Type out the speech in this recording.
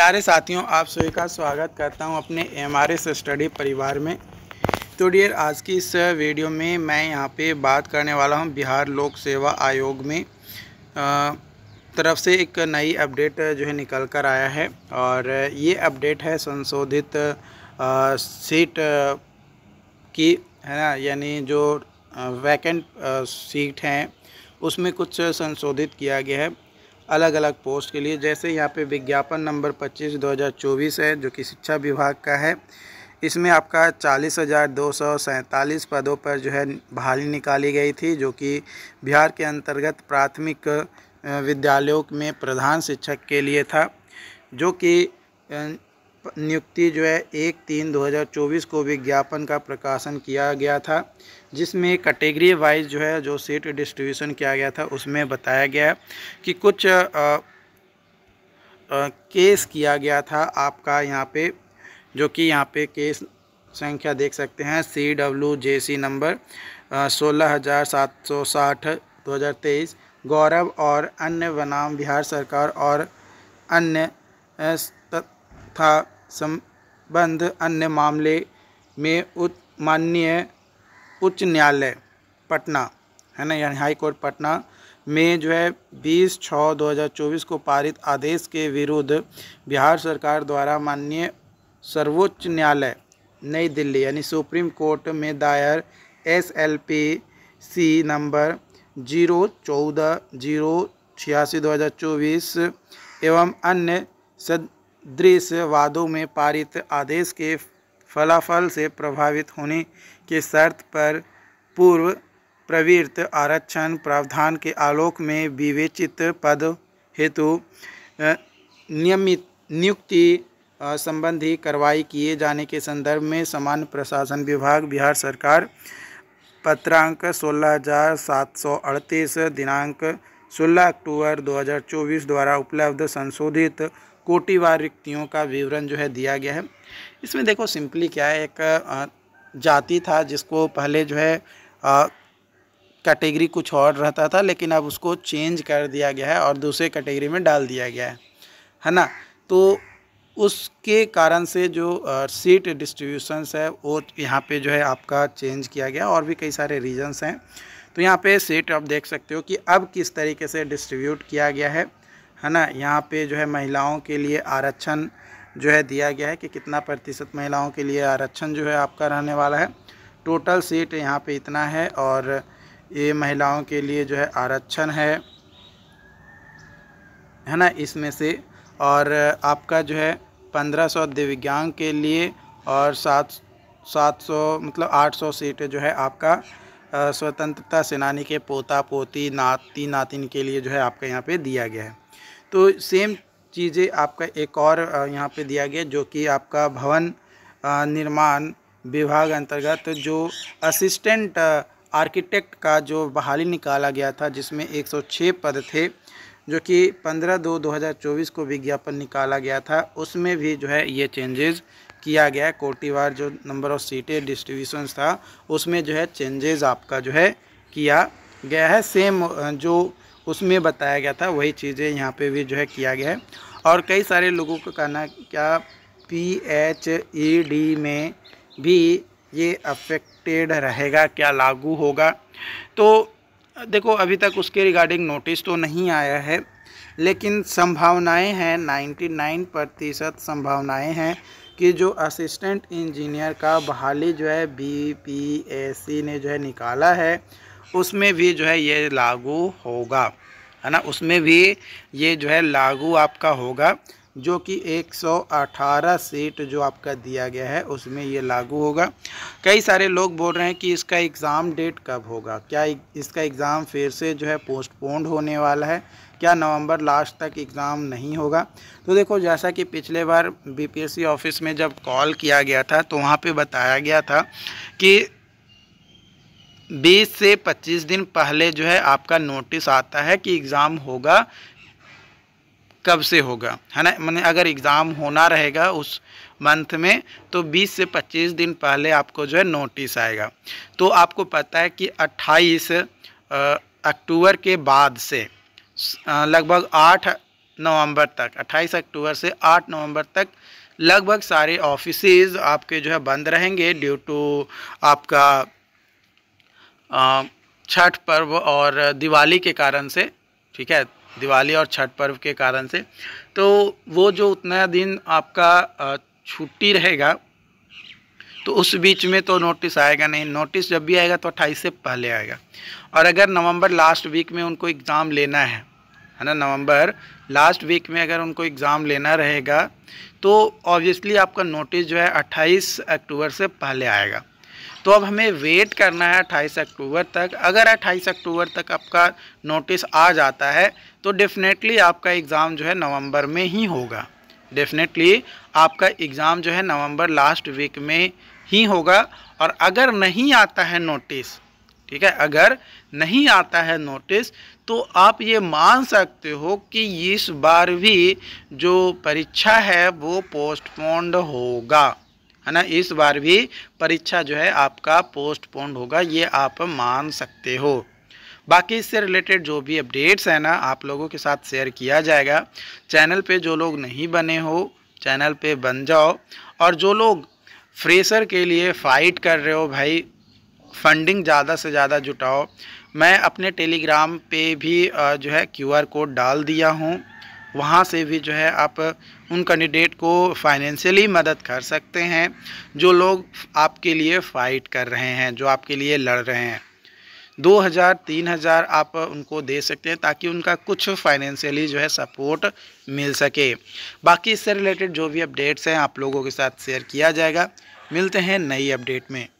प्यारे साथियों आप सभी का स्वागत करता हूं अपने एम आर एस स्टडी परिवार में तो डियर आज की इस वीडियो में मैं यहां पे बात करने वाला हूं बिहार लोक सेवा आयोग में तरफ से एक नई अपडेट जो है निकल कर आया है और ये अपडेट है संशोधित सीट की है ना यानी जो वैकेंट सीट हैं उसमें कुछ संशोधित किया गया है अलग अलग पोस्ट के लिए जैसे यहाँ पे विज्ञापन नंबर 25 2024 है जो कि शिक्षा विभाग का है इसमें आपका चालीस हज़ार दो सौ सैंतालीस पदों पर जो है बहाली निकाली गई थी जो कि बिहार के अंतर्गत प्राथमिक विद्यालयों में प्रधान शिक्षक के लिए था जो कि नियुक्ति जो है एक तीन 2024 को विज्ञापन का प्रकाशन किया गया था जिसमें कैटेगरी वाइज जो है जो सीट डिस्ट्रीब्यूशन किया गया था उसमें बताया गया कि कुछ आ, आ, केस किया गया था आपका यहाँ पे जो कि यहाँ पे केस संख्या देख सकते हैं सी डब्ल्यू जे सी नंबर सोलह हज़ार सात सौ साठ दो हज़ार तेईस गौरव और अन्य बनाम बिहार सरकार और अन्य था संबंध अन्य मामले में उच्च माननीय उच्च न्यायालय पटना है ना यानी हाई कोर्ट पटना में जो है 20 छः 2024 को पारित आदेश के विरुद्ध बिहार सरकार द्वारा माननीय सर्वोच्च न्यायालय नई दिल्ली यानी सुप्रीम कोर्ट में दायर S L P C number zero चौदह जीरो छियासी दो हज़ार चौबीस एवं अन्य सद दृश्यवादों में पारित आदेश के फलाफल से प्रभावित होने के शर्त पर पूर्व प्रवृत्त आरक्षण प्रावधान के आलोक में विवेचित पद हेतु नियमित नियुक्ति संबंधी कार्रवाई किए जाने के संदर्भ में सामान्य प्रशासन विभाग बिहार सरकार पत्रांक सोलह हजार सात सौ अड़तीस दिनांक सोलह अक्टूबर 2024 द्वारा उपलब्ध संशोधित कोटिवार रिक्तियों का विवरण जो है दिया गया है इसमें देखो सिंपली क्या है एक जाति था जिसको पहले जो है कैटेगरी कुछ और रहता था लेकिन अब उसको चेंज कर दिया गया है और दूसरे कैटेगरी में डाल दिया गया है है ना तो उसके कारण से जो सीट डिस्ट्रीब्यूशंस है वो यहाँ पे जो है आपका चेंज किया गया और भी कई सारे रीजंस हैं तो यहाँ पे सीट आप देख सकते हो कि अब किस तरीके से डिस्ट्रीब्यूट किया गया है है ना यहाँ पे जो है महिलाओं के लिए आरक्षण जो है दिया गया है कि कितना प्रतिशत महिलाओं के लिए आरक्षण जो है आपका रहने वाला है टोटल सीट यहाँ पे इतना है और ये महिलाओं के लिए जो है आरक्षण है है ना इसमें से और आपका जो है पंद्रह सौ दिव्यांग के लिए और सात सात सौ मतलब आठ सौ सीट जो है आपका स्वतंत्रता सेनानी के पोता पोती नाती नातिन के लिए जो है आपका यहाँ पे दिया गया है तो सेम चीज़ें आपका एक और यहाँ पे दिया गया जो कि आपका भवन निर्माण विभाग अंतर्गत जो असिस्टेंट आर्किटेक्ट का जो बहाली निकाला गया था जिसमें 106 पद थे जो कि 15 दो 2024 को विज्ञापन निकाला गया था उसमें भी जो है ये चेंजेस किया गया कोटिवार जो नंबर ऑफ सीटें डिस्ट्रीब्यूशन था उसमें जो है चेंजेस आपका जो है किया गया है सेम जो उसमें बताया गया था वही चीज़ें यहाँ पे भी जो है किया गया है और कई सारे लोगों का कहना क्या पी एच ई डी में भी ये अफेक्टेड रहेगा क्या लागू होगा तो देखो अभी तक उसके रिगार्डिंग नोटिस तो नहीं आया है लेकिन संभावनाएं हैं 99 प्रतिशत संभावनाएं हैं कि जो असिस्टेंट इंजीनियर का बहाली जो है सी ने जो है निकाला है उसमें भी जो है ये लागू होगा है ना उसमें भी ये जो है लागू आपका होगा जो कि 118 सीट जो आपका दिया गया है उसमें ये लागू होगा कई सारे लोग बोल रहे हैं कि इसका एग्ज़ाम डेट कब होगा क्या इसका एग्ज़ाम फिर से जो है पोस्टपोन्ड होने वाला है क्या नवंबर लास्ट तक एग्ज़ाम नहीं होगा तो देखो जैसा कि पिछले बार बीपीएससी ऑफिस में जब कॉल किया गया था तो वहाँ पे बताया गया था कि बीस से पच्चीस दिन पहले जो है आपका नोटिस आता है कि एग्ज़ाम होगा कब से होगा है ना मैंने अगर एग्ज़ाम होना रहेगा उस मंथ में तो 20 से 25 दिन पहले आपको जो है नोटिस आएगा तो आपको पता है कि 28 अक्टूबर के बाद से लगभग 8 नवंबर तक 28 अक्टूबर से 8 नवंबर तक लगभग सारे ऑफिसेज आपके जो है बंद रहेंगे ड्यू टू आपका छठ पर्व और दिवाली के कारण से ठीक है दिवाली और छठ पर्व के कारण से तो वो जो उतना दिन आपका छुट्टी रहेगा तो उस बीच में तो नोटिस आएगा नहीं नोटिस जब भी आएगा तो अट्ठाईस से पहले आएगा और अगर नवंबर लास्ट वीक में उनको एग्ज़ाम लेना है है ना नवंबर लास्ट वीक में अगर उनको एग्ज़ाम लेना रहेगा तो ऑब्वियसली आपका नोटिस जो है 28 अक्टूबर से पहले आएगा तो अब हमें वेट करना है अट्ठाईस अक्टूबर तक अगर अट्ठाईस अक्टूबर तक आपका नोटिस आ जाता है तो डेफ़िनेटली आपका एग्ज़ाम जो है नवंबर में ही होगा डेफ़िनेटली आपका एग्ज़ाम जो है नवंबर लास्ट वीक में ही होगा और अगर नहीं आता है नोटिस ठीक है अगर नहीं आता है नोटिस तो आप ये मान सकते हो कि इस बार भी जो परीक्षा है वो पोस्टपोन्ड होगा है ना इस बार भी परीक्षा जो है आपका पोस्टपोन्ड होगा ये आप मान सकते हो बाकी इससे रिलेटेड जो भी अपडेट्स हैं ना आप लोगों के साथ शेयर किया जाएगा चैनल पे जो लोग नहीं बने हो चैनल पे बन जाओ और जो लोग फ्रेशर के लिए फ़ाइट कर रहे हो भाई फंडिंग ज़्यादा से ज़्यादा जुटाओ मैं अपने टेलीग्राम पे भी जो है क्यूआर कोड डाल दिया हूँ वहाँ से भी जो है आप उन कैंडिडेट को फाइनेंशियली मदद कर सकते हैं जो लोग आपके लिए फ़ाइट कर रहे हैं जो आपके लिए लड़ रहे हैं दो हज़ार तीन हज़ार आप उनको दे सकते हैं ताकि उनका कुछ फाइनेंशियली जो है सपोर्ट मिल सके बाकी इससे रिलेटेड जो भी अपडेट्स हैं आप लोगों के साथ शेयर किया जाएगा मिलते हैं नई अपडेट में